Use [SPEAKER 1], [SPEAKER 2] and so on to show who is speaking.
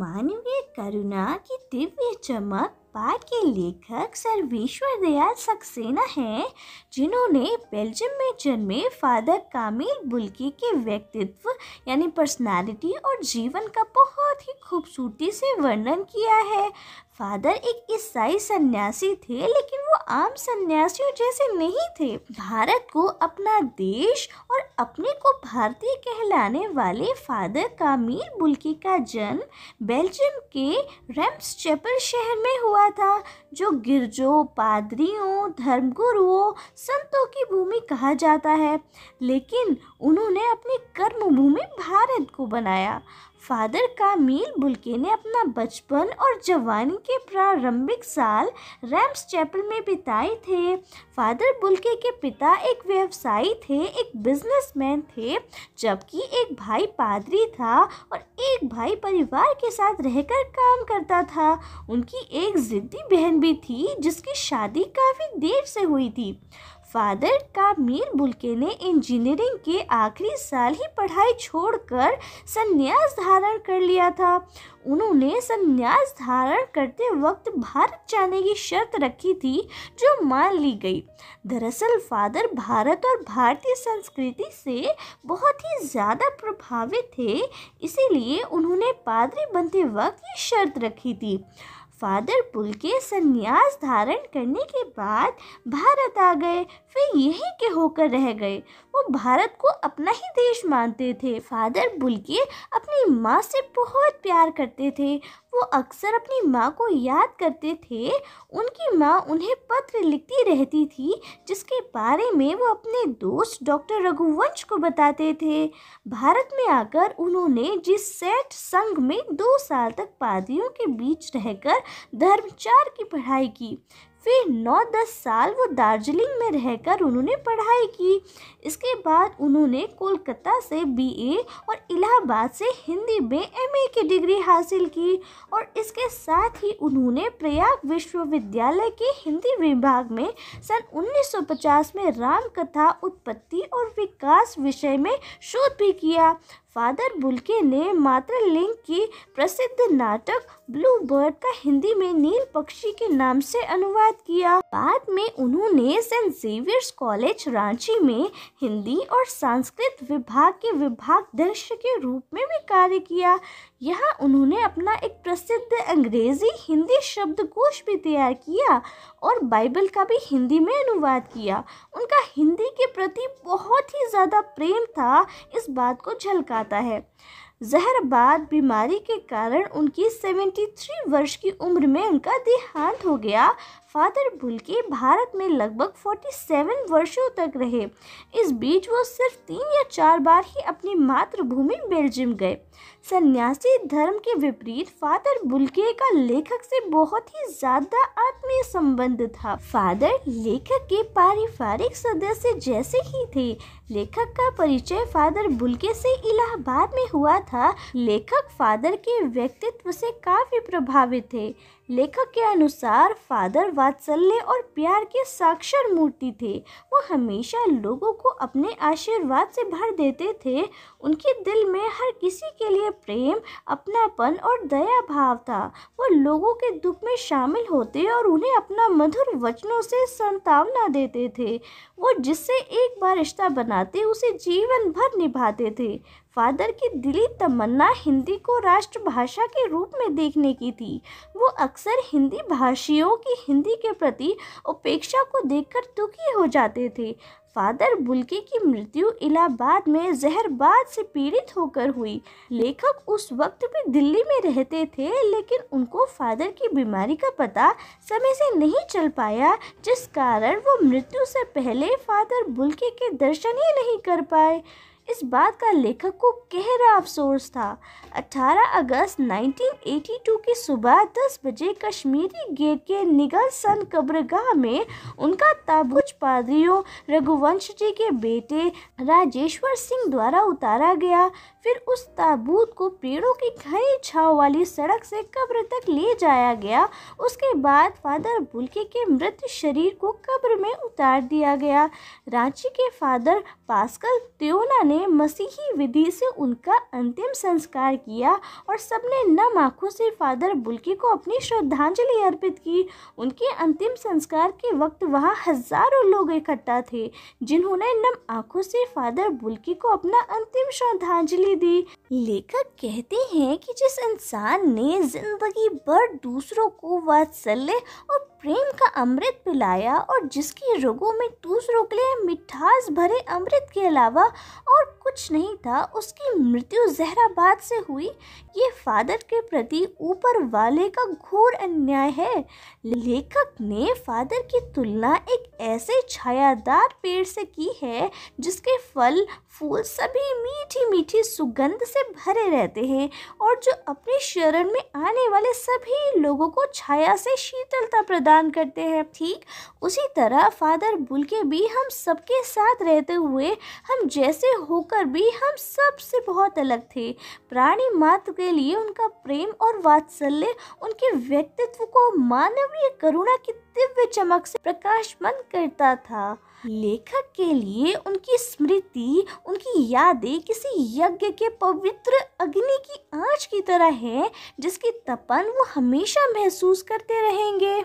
[SPEAKER 1] मानवीय करुणा की दिव्य चमक अखबार के लेखक सर्वेश्वर दयाल सक्सेना हैं जिन्होंने बेल्जियम में जन्मे फादर कामिल बुल्की के व्यक्तित्व यानी पर्सनालिटी और जीवन का बहुत ही खूबसूरती से वर्णन किया है फादर एक ईसाई सन्यासी थे लेकिन वो आम सन्यासियों जैसे नहीं थे भारत को अपना देश और अपने को भारतीय कहलाने वाले फादर कामिल बुल्की का जन्म बेल्जियम के रेम्स चैपल शहर में हुआ हुआ था जो गिरजो पादरियों धर्मगुरुओं संतों की भूमि कहा जाता है लेकिन उन्होंने अपनी कर्म भूमि भारत को बनाया फादर मील बुलके ने अपना बचपन और जवानी के प्रारंभिक साल रैम्स चैपल में बिताए थे फादर बुलके के पिता एक व्यवसायी थे एक बिजनेसमैन थे जबकि एक भाई पादरी था और एक भाई परिवार के साथ रहकर काम करता था उनकी एक ज़िद्दी बहन भी थी जिसकी शादी काफ़ी देर से हुई थी फादर कामीर बुलके ने इंजीनियरिंग के आखिरी साल ही पढ़ाई छोड़कर संन्यास धारण कर लिया था उन्होंने संन्यास धारण करते वक्त भारत जाने की शर्त रखी थी जो मान ली गई दरअसल फादर भारत और भारतीय संस्कृति से बहुत ही ज़्यादा प्रभावित थे इसीलिए उन्होंने पादरी बनते वक्त ये शर्त रखी थी फादर के संन्यास धारण करने के बाद भारत आ गए फिर यहीं के होकर रह गए वो भारत को अपना ही देश मानते थे फादर के अपनी माँ से बहुत प्यार करते थे वो अक्सर अपनी माँ को याद करते थे उनकी माँ उन्हें पत्र लिखती रहती थी जिसके बारे में वो अपने दोस्त डॉक्टर रघुवंश को बताते थे भारत में आकर उन्होंने जिस सेठ संघ में दो साल तक पादियों के बीच रहकर धर्मचार की पढ़ाई की फिर नौ दस साल वो दार्जिलिंग में रहकर उन्होंने पढ़ाई की इसके बाद उन्होंने कोलकाता से बीए और इलाहाबाद से हिंदी में एमए की डिग्री हासिल की और इसके साथ ही उन्होंने प्रयाग विश्वविद्यालय के हिंदी विभाग में सन 1950 में रामकथा उत्पत्ति और विकास विषय में शोध भी किया फादर बुलके ने मातृलिंग की प्रसिद्ध नाटक ब्लू बर्ड का हिंदी में नील पक्षी के नाम से अनुवाद किया बाद में उन्होंने सेंट जेवियर्स कॉलेज रांची में हिंदी और संस्कृत विभाग के विभागाध्यक्ष के रूप में भी कार्य किया यहाँ उन्होंने अपना एक प्रसिद्ध अंग्रेजी हिंदी शब्दकोश भी तैयार किया और बाइबल का भी हिंदी में अनुवाद किया उनका हिंदी के प्रति बहुत ही ज़्यादा प्रेम था इस बात को झलका जाता है जहरबाद बीमारी के कारण उनकी 73 वर्ष की उम्र में उनका देहांत हो गया फादर बुलके भारत में लगभग 47 वर्षों तक रहे इस बीच वो सिर्फ तीन या चार बार ही अपनी मातृभूमि बेल्जियम गए सन्यासी धर्म के विपरीत फादर बुल्के का लेखक से बहुत ही ज़्यादा आत्मीय संबंध था फादर लेखक के पारिवारिक सदस्य जैसे ही थे लेखक का परिचय फादर बुल्के से इलाहाबाद में हुआ था लेखक फादर के व्यक्तित्व से काफ़ी प्रभावित थे लेखक के अनुसार फादर वात्सल्य और प्यार के साक्षर मूर्ति थे वो हमेशा लोगों को अपने आशीर्वाद से भर देते थे उनके दिल में हर किसी के लिए प्रेम अपनापन और दया भाव था वो लोगों के दुख में शामिल होते और उन्हें अपना मधुर वचनों से संतावना देते थे वो जिससे एक बार रिश्ता बनाते उसे जीवन भर निभाते थे फादर की दिली तमन्ना हिंदी को राष्ट्रभाषा के रूप में देखने की थी वो अक्सर हिंदी भाषियों की हिंदी के प्रति उपेक्षा को देखकर दुखी हो जाते थे फादर बुल्के की मृत्यु इलाहाबाद में जहरबाद से पीड़ित होकर हुई लेखक उस वक्त भी दिल्ली में रहते थे लेकिन उनको फादर की बीमारी का पता समय से नहीं चल पाया जिस कारण वो मृत्यु से पहले फादर बुल्के के दर्शन ही नहीं कर पाए इस बात का लेखक को गहरा अफसोस था 18 अगस्त 1982 की सुबह 10 बजे कश्मीरी गेट के निगल सन कब्रगाह में उनका ताबूज पादरियों रघुवंश जी के बेटे राजेश्वर सिंह द्वारा उतारा गया फिर उस ताबूत को पेड़ों की घनी छाव वाली सड़क से कब्र तक ले जाया गया उसके बाद फादर बुल्के के मृत शरीर को कब्र में उतार दिया गया रांची के फादर पास्कल त्योना ने मसीही विधि से उनका अंतिम संस्कार किया और सबने नम आँखों से फादर बुल्के को अपनी श्रद्धांजलि अर्पित की उनके अंतिम संस्कार के वक्त वहाँ हजारों लोग इकट्ठा थे जिन्होंने नम आँखों से फादर बुल्के को अपना अंतिम श्रद्धांजलि दिखाई दी लेखक कहते हैं कि जिस इंसान ने जिंदगी भर दूसरों को वात्सल्य और प्रेम का अमृत पिलाया और जिसकी रगों में दूसरों के लिए मिठास भरे अमृत के अलावा और कुछ नहीं था उसकी मृत्यु जहराबाद से हुई ये फादर के प्रति ऊपर वाले का घोर अन्याय है लेखक ने फादर की तुलना एक ऐसे छायादार पेड़ से की है जिसके फल फूल सभी मीठी मीठी सुगंध से भरे रहते हैं और जो अपने शरण में आने वाले सभी लोगों को छाया से शीतलता प्रदान करते हैं ठीक उसी तरह फादर बुल के भी हम सबके साथ रहते हुए हम जैसे होकर भी हम सबसे बहुत अलग थे प्राणी मात्र के लिए उनका प्रेम और वात्सल्य उनके व्यक्तित्व को मानवीय करुणा की दिव्य चमक से प्रकाशमान करता था लेखक के लिए उनकी स्मृति उनकी यादें किसी यज्ञ के पवित्र अग्नि की आंच की तरह है जिसकी तपन वो हमेशा महसूस करते रहेंगे